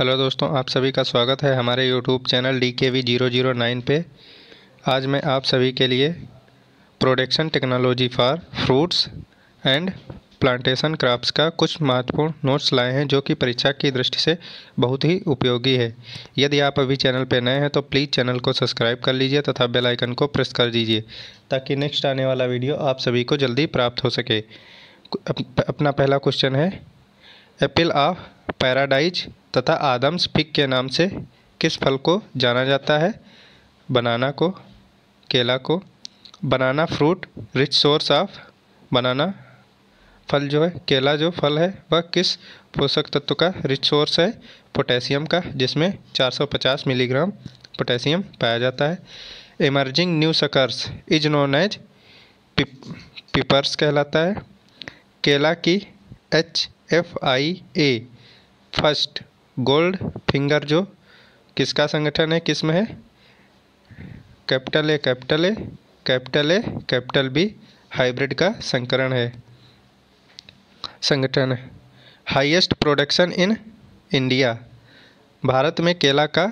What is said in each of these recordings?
hello दोस्तों आप सभी का स्वागत है हमारे YouTube channel D K V zero zero nine पे आज मैं आप सभी के लिए production technology for fruits and plantation crops का कुछ महत्वपूर्ण नोट्स लाए हैं जो कि परीक्षा की दृष्टि से बहुत ही उपयोगी है यदि आप अभी चैनल पर नए हैं तो प्लीज़ चैनल को सब्सक्राइब कर लीजिए तथा बेल आइकन को प्रेस कर दीजिए ताकि नेक्स्ट आने वाला वीडियो आप सभी को जल्दी प्राप्त हो सके अपना पहला क्वेश्चन है एप्पल ऑफ पैराडाइज तथा आदम्स पिक के नाम से किस फल को जाना जाता है बनाना को केला को banana fruit rich source of banana फल जो है केला जो फल है वह किस पोषक तत्व का रिच सोर्स है पोटेशियम का जिसमें 450 मिलीग्राम पोटेशियम पाया जाता है emerging new suckers is known as peepers कहलाता है केला की H F I A first gold finger जो किसका संगठन है किस में है capital A capital A capital A capital B hybrid का संकरण है संगठन है हाईएस्ट प्रोडक्शन इन इंडिया भारत में केला का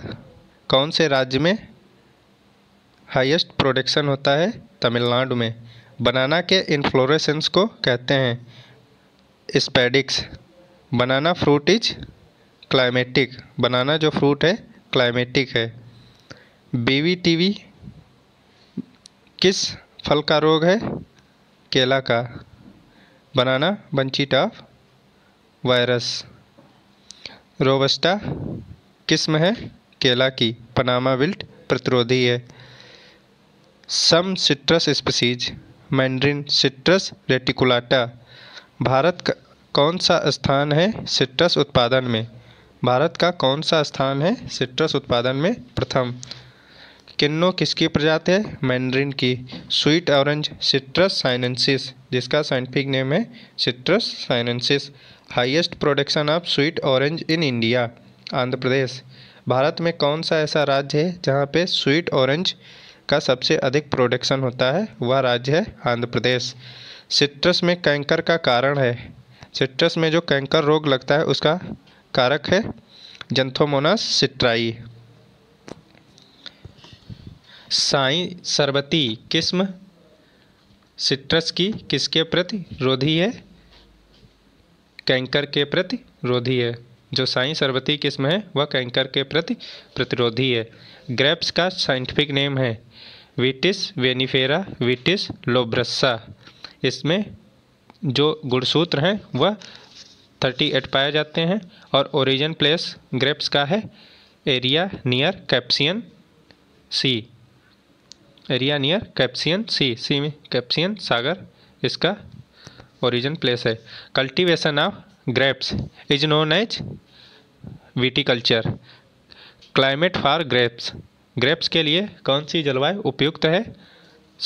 कौन से राज्य में हाईएस्ट प्रोडक्शन होता है तमिलनाडु में बनाना के इनफ्लोरेसेंस को कहते हैं spadix banana fruit is climacteric banana जो फ्रूट है क्लाइमेटिक है बीवी टीवी किस फल का रोग है केला का banana bunchy top virus robusta किस्म है केला की पनामा विल्ट प्रतिरोधी है some citrus species mandarin citrus reticulata भारत का कौन सा स्थान है सिट्रस उत्पादन में भारत का कौन सा स्थान है सिट्रस उत्पादन में प्रथम किन्नो किसकी प्रजाति है मैंड्रिन की स्वीट ऑरेंज सिट्रस साइनेंसिस जिसका साइंटिफिक नेम है citrus sinensis highest production of sweet orange in India Andhra Pradesh भारत में कौन सा ऐसा राज्य है जहाँ पे स्वीट ऑरेंज का सबसे अधिक प्रोडक्शन होता है वह राज्य है आंध्र प्रदेश सिट्रस में कैंकर का कारण है सिट्रस में जो कैंकर रोग लगता है उसका कारक है जंथोमोनस सिट्राई साई सरबती किस्म सिट्रस की किसके प्रति रोधी है कैंकर के प्रति रोधी है जो साई सरबती किस्म है वह कैंकर के प्रति प्रतिरोधी है ग्रेप्स का साइंटिफिक नेम है विटिस वेनिफेरा विटिस लोब्रस्सा इसमें जो गुणसूत्र हैं वह थर्टी एट पाए जाते हैं और ओरिजिन प्लेस ग्रेप्स का है area near Caspian sea area near Caspian sea sea में कैप्सियन सागर इसका ओरिजिन प्लेस है cultivation of grapes is known as viticulture climate for grapes grapes के लिए कौन सी जलवायु उपयुक्त है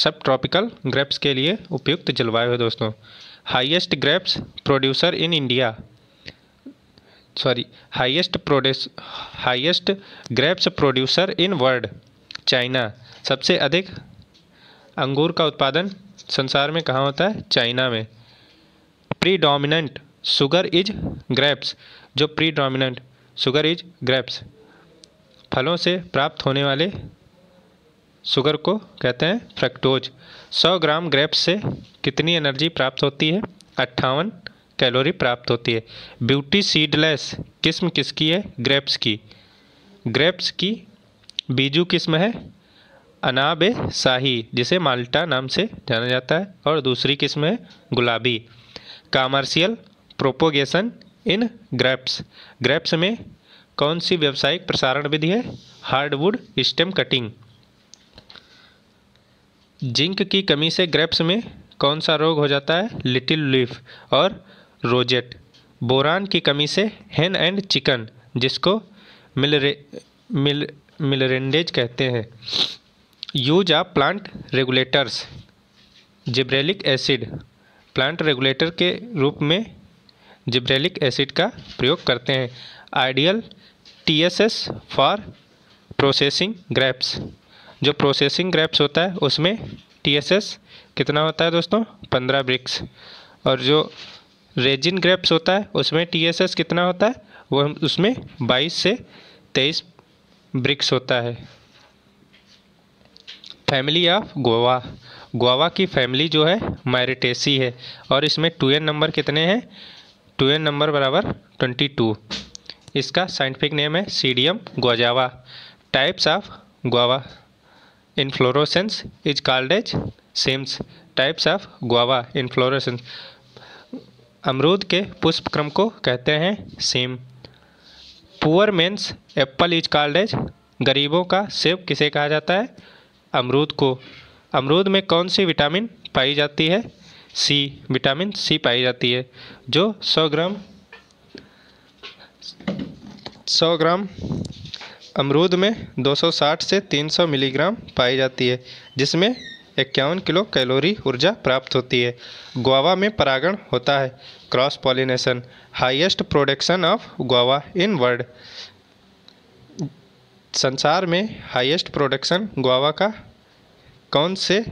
सब ट्रॉपिकल ग्रेप्स के लिए उपयुक्त जलवायु है दोस्तों highest grapes producer in India sorry highest produce highest grapes producer in world China सबसे अधिक अंगूर का उत्पादन संसार में कहाँ होता है चाइना में pre predominant sugar is grapes जो pre predominant sugar is grapes फलों से प्राप्त होने वाले शुगर को कहते हैं फ्रक्टोज 100 ग्राम ग्रेप्स से कितनी एनर्जी प्राप्त होती है अट्ठावन कैलोरी प्राप्त होती है ब्यूटी सीडलेस किस्म किसकी है ग्रेप्स की ग्रेप्स की बीजू किस्म है अनाब शाही जिसे माल्टा नाम से जाना जाता है और दूसरी किस्म है गुलाबी commercial propagation in grapes grapes में कौन सी व्यावसायिक प्रसारण विधि है हार्डवुड स्टेम कटिंग जिंक की कमी से ग्रेप्स में कौन सा रोग हो जाता है लिटिल लीफ और रोजेट बोरान की कमी से हेन एंड चिकन जिसको मिलरे मिल मिलरेंडेज कहते हैं यूज आप plant regulators gibberellic acid plant regulator के रूप में जिब्रेलिक एसिड का प्रयोग करते हैं ideal TSS for processing grapes जो प्रोसेसिंग ग्रैप्स होता है उसमें टी कितना होता है दोस्तों पंद्रह ब्रिक्स और जो रेजिन ग्रेप्स होता है उसमें टी कितना होता है वो उसमें बाईस से तेईस ब्रिक्स होता है फैमिली ऑफ गोवा गोवा की फैमिली जो है मैरिटेसी है और इसमें टू एन नंबर कितने हैं टू एन नंबर बराबर ट्वेंटी टू इसका साइंटिफिक नेम है psidium guajava types of guava inflorescence is called as cymes types of guava inflorescence अमरूद के पुष्प क्रम को कहते हैं cyme poor man's apple is called as गरीबों का सेब किसे कहा जाता है अमरूद को अमरूद में कौन सी विटामिन पाई जाती है सी विटामिन सी पाई जाती है जो 100 ग्राम 100 ग्राम अमरूद में 260 से 300 मिलीग्राम पाई जाती है जिसमें इक्यावन किलो कैलोरी ऊर्जा प्राप्त होती है गोवा में परागण होता है cross pollination highest production of guava in world संसार में हाईएस्ट प्रोडक्शन गोवा का कौन से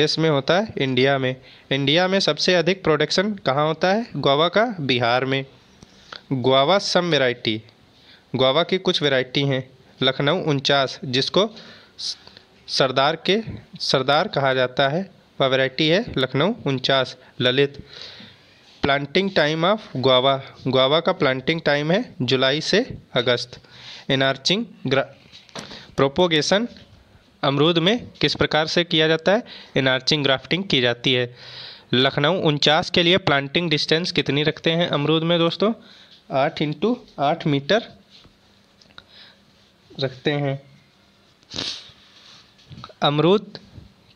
देश में होता है इंडिया में इंडिया में सबसे अधिक प्रोडक्शन कहाँ होता है गोवा का बिहार में गोवा सम वेराइटी गोवा की कुछ वैरायटी हैं लखनऊ उनचास जिसको सरदार के सरदार कहा जाता है वह वैरायटी है लखनऊ उनचास Lalit planting time of guava guava का प्लांटिंग टाइम है जुलाई से अगस्त इनार्चिंग प्रोपोगेशन अमरूद में किस प्रकार से किया जाता है इनार्चिंग ग्राफ्टिंग की जाती है लखनऊ उनचास के लिए प्लांटिंग डिस्टेंस कितनी रखते हैं अमरूद में दोस्तों आठ इंटू आठ मीटर रखते हैं अमरूद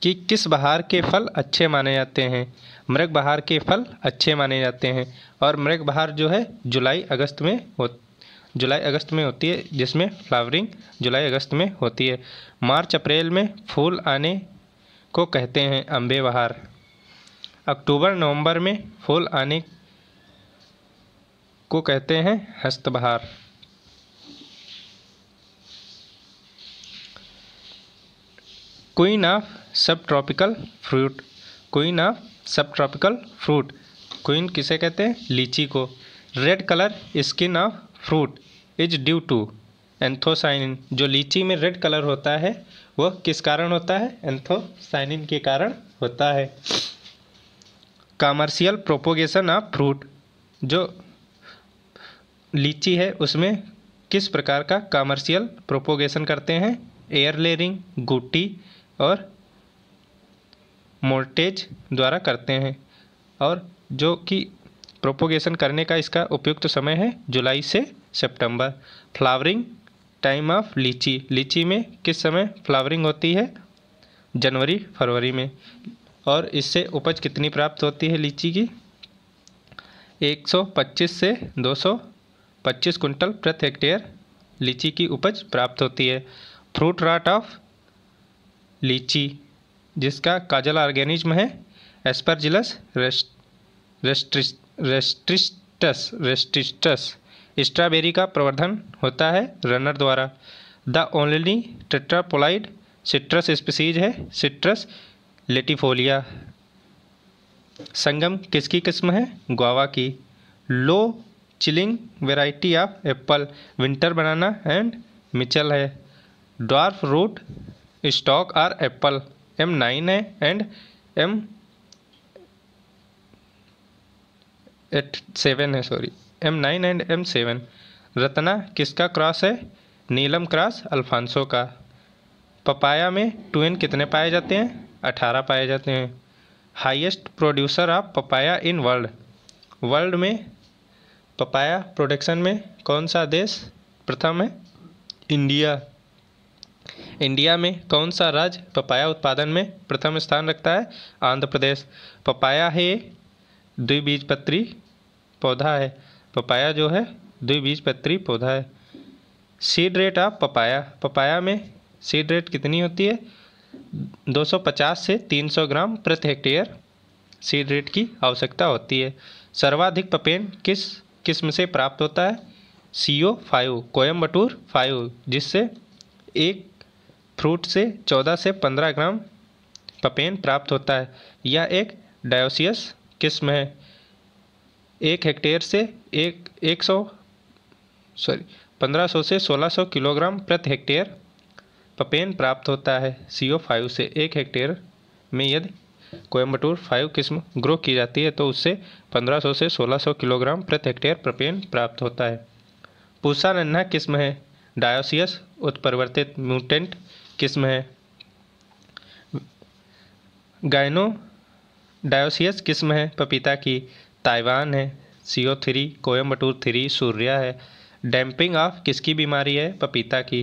की किस बहार के फल अच्छे माने जाते हैं मृग बहार के फल अच्छे माने जाते हैं और मृग बहार जो है जुलाई अगस्त में हो जुलाई अगस्त में होती है जिसमें फ्लावरिंग जुलाई अगस्त में होती है मार्च अप्रैल में फूल आने को कहते हैं अम्बे बहार अक्टूबर नवंबर में फूल आने को कहते हैं हस्त बहार queen of sub tropical fruit queen of sub tropical fruit queen किसे कहते हैं लीची को red colour skin of fruit is due to anthocyanin जो लीची में रेड कलर होता है वह किस कारण होता है एंथोसाइनिन के कारण होता है कमर्शियल प्रोपोगेशन ऑफ फ्रूट जो लीची है उसमें किस प्रकार का कमर्शियल प्रोपोगेशन करते हैं एयर लेयरिंग गुट्टी और मोर्टेज द्वारा करते हैं और जो कि प्रोपोगेशन करने का इसका उपयुक्त समय है जुलाई से सितंबर फ्लावरिंग टाइम ऑफ लीची लीची में किस समय फ्लावरिंग होती है जनवरी फरवरी में और इससे उपज कितनी प्राप्त होती है लीची की 125 से 225 कुंटल प्रति हेक्टेयर लीची की उपज प्राप्त होती है फ्रूट राट ऑफ लीची जिसका काजल ऑर्गेनिज्म है एस्परजिलस रेस्ट रेस्ट्रिस रेस्ट्रिस्टस रेस्ट्रिस्टस स्ट्रॉबेरी का प्रवर्धन होता है रनर द्वारा the only tetraploid citrus species है सिट्रस लेटिफोलिया संगम किसकी किस्म है गुआवा की low chilling variety of apple winter banana and Michal है dwarf root stock are apple M nine है एंड एम एट सेवन है sorry M nine and M seven Ratna किसका cross है नीलम क्रॉस अल्फांसो का पपाया में टू एन कितने पाए जाते हैं अठारह पाए जाते हैं highest producer of papaya in world world में पपाया प्रोडक्शन में कौन सा देश प्रथम है इंडिया इंडिया में कौन सा राज्य पपाया उत्पादन में प्रथम स्थान रखता है आंध्र प्रदेश पपाया है द्विबीजपत्री पौधा है पपाया जो है द्विबीजपत्री पौधा है seed rate of papaya papaya में सीड रेट कितनी होती है 250 से 300 ग्राम प्रति हेक्टेयर सीड रेट की आवश्यकता होती है सर्वाधिक पपेन किस किस्म से प्राप्त होता है C O five Coimbatore five जिससे एक फ्रूट से 14 से 15 ग्राम पपेन प्राप्त होता है यह एक डायोसियस किस्म है एक हेक्टेयर से एक एक सौ सॉरी 1500 से 1600 किलोग्राम प्रति हेक्टेयर पपेन प्राप्त होता है सी फाइव से एक हेक्टेयर में यदि कोयम्बटूर फाइव किस्म ग्रो की जाती है तो उससे 1500 से 1600 किलोग्राम प्रति हेक्टेयर पपेन प्राप्त होता है पूसा नन्हा किस्म है डायोसियस उत्परिवर्तित म्यूटेंट किस्म है गायनो डायोसियस किस्म है पपीता की ताइवान है C O three Coimbatore three Surya है डैम्पिंग ऑफ किसकी बीमारी है पपीता की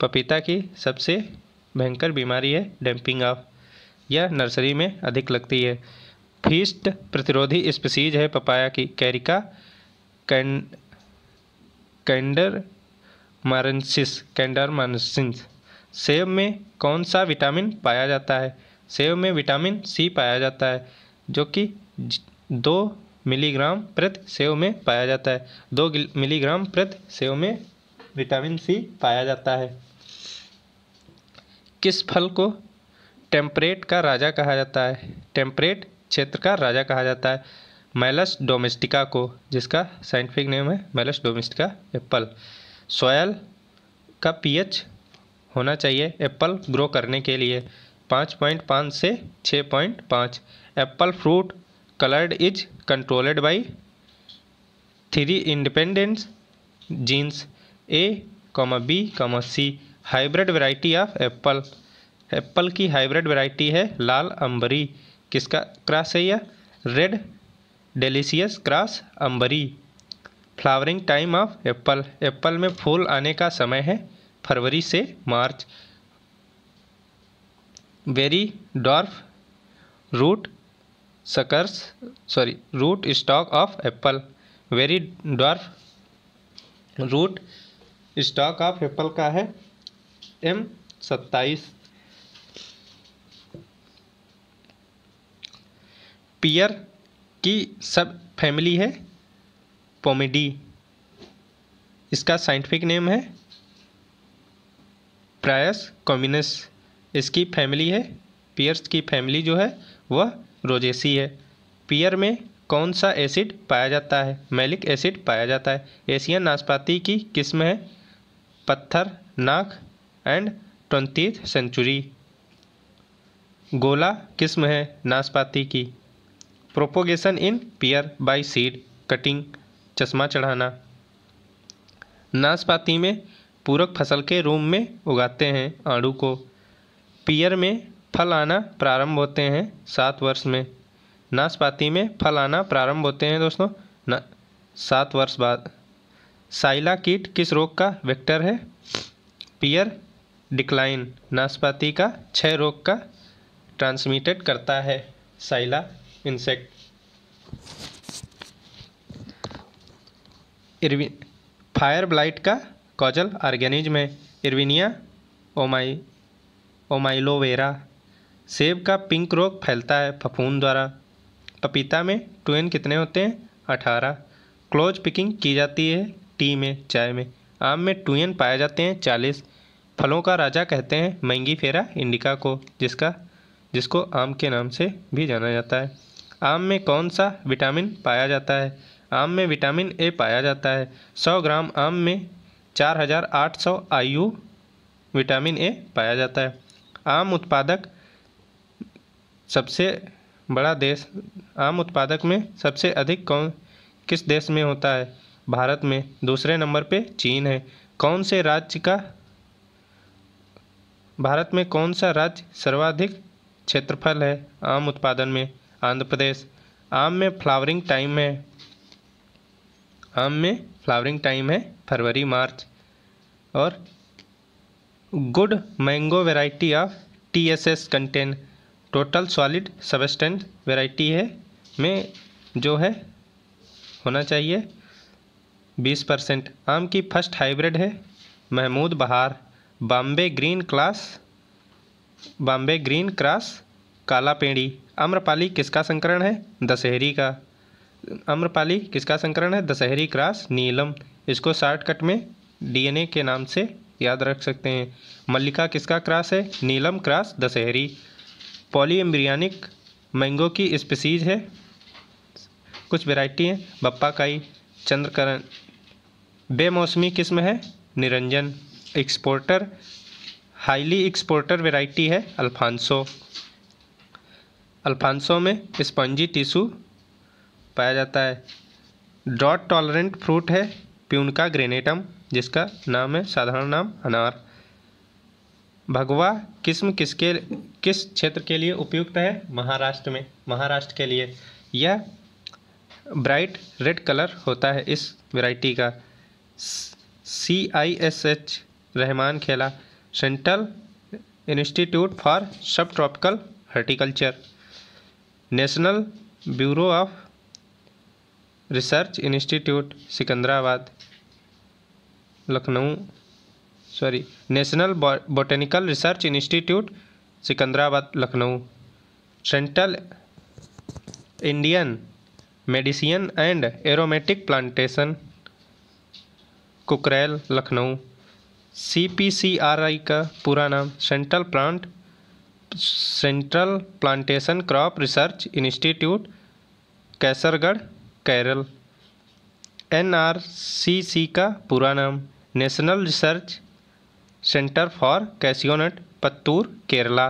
पपीता की सबसे भयंकर बीमारी है डैम्पिंग ऑफ यह नर्सरी में अधिक लगती है फीस्ट प्रतिरोधी स्पीसीज है पपाया की कैरिका कैंडर मारनसिस कैंडर मारनसिस सेब में कौन सा विटामिन पाया जाता है सेब में विटामिन सी पाया जाता है जो कि दो मिलीग्राम प्रति सेव में पाया जाता है दो मिलीग्राम प्रति सेव में विटामिन सी पाया जाता है किस फल को टेम्परेट का राजा कहा जाता है टेम्परेट क्षेत्र का राजा कहा जाता है मेलस डोमेस्टिका को जिसका साइंटिफिक नेम है मेलस डोमेस्टिका एप्पल सोयल का पीएच होना चाहिए एप्पल ग्रो करने के लिए पाँच पॉइंट पाँच से छः पॉइंट पाँच apple fruit coloured is controlled by three independence genes A comma B comma C hybrid variety of apple apple की हाइब्रिड वैरायटी है लाल अंबरी किसका क्रॉस है यह red delicious cross Ambri flowering time of apple apple में फूल आने का समय है फरवरी से मार्च very dwarf root suckers sorry root stock of apple very dwarf root stock of apple का है एम सत्ताईस पियर की सब फैमिली है पोमेडी इसका साइंटिफिक नेम है प्रायस कॉम्यूनस इसकी फैमिली है पियर्स की फैमिली जो है वह रोजेसी है पियर में कौन सा एसिड पाया जाता है मैलिक एसिड पाया जाता है एशियन नाशपाती की किस्म है पत्थर नाक एंड ट्वेंटी सेंचुरी गोला किस्म है नाशपाती की propagation in pear by seed cutting चश्मा चढ़ाना नाशपाती में पूरक फसल के रूप में उगाते हैं आड़ू को पीयर में फल आना प्रारंभ होते हैं सात वर्ष में नाशपाती में फल आना प्रारंभ होते हैं दोस्तों न सात वर्ष बाद साइला कीट किस रोग का वेक्टर है पियर डिक्लाइन नाशपाती का छह रोग का ट्रांसमिटेड करता है साइला इंसेक्ट फायर ब्लाइट का कॉजल ऑर्गेनिज में इर्विनिया ओमाई ओमाइलोवेरा सेब का पिंक रोग फैलता है फफून द्वारा पपीता में ट्वेन कितने होते हैं अठारह क्लोज पिकिंग की जाती है टी में चाय में आम में टूयन पाए जाते हैं चालीस फलों का राजा कहते हैं महंगी फेरा इंडिका को जिसका जिसको आम के नाम से भी जाना जाता है आम में कौन सा विटामिन पाया जाता है आम में विटामिन ए पाया जाता है सौ ग्राम आम में चार हज़ार आठ सौ आयु विटामिन ए पाया जाता है आम उत्पादक सबसे बड़ा देश आम उत्पादक में सबसे अधिक कौन किस देश में होता है भारत में दूसरे नंबर पे चीन है कौन से राज्य का भारत में कौन सा राज्य सर्वाधिक क्षेत्रफल है आम उत्पादन में आंध्र प्रदेश आम में फ्लावरिंग टाइम है आम में फ्लावरिंग टाइम है फरवरी मार्च और good mango variety of T S S content total solid substance variety है में जो है होना चाहिए बीस परसेंट आम की फर्स्ट हाइब्रिड है Mahmood Bahar Bombay green cross Bombay green cross काला पेड़ी आम्रपाली किसका संकरण है दशहरी का आम्रपाली किसका संकरण है दशहरी क्रास नीलम इसको शॉर्टकट में डीएनए के नाम से याद रख सकते हैं मल्लिका किसका क्रास है Neelam cross Dashehari polyembryonic mango की स्पीसीज है कुछ वेराइटी हैं बप्पा काई चंद्रकरण बेमौसमी किस्म है Niranjan exporter highly exporter variety है अल्फांसो अल्फांसो में स्पंजी टिशू पाया जाता है ड्रॉट टॉलरेंट फ्रूट है प्यूनका ग्रेनेटम जिसका नाम है साधारण नाम अनार भगवा किस्म किसके किस क्षेत्र के लिए उपयुक्त है महाराष्ट्र में महाराष्ट्र के लिए यह ब्राइट रेड कलर होता है इस वैरायटी का C I S H Rahman Khera central institute for sub tropical horticulture national bureau of research institute Secunderabad Lucknow sorry national botanical research institute Secunderabad Lucknow central Indian medicine and aromatic plantation Kukrail Lucknow C P C R I का पूरा नाम central plant central plantation crop research institute Kasaragod Kerala N R C C का पूरा नाम national research centre for cashew nut Puttur Kerala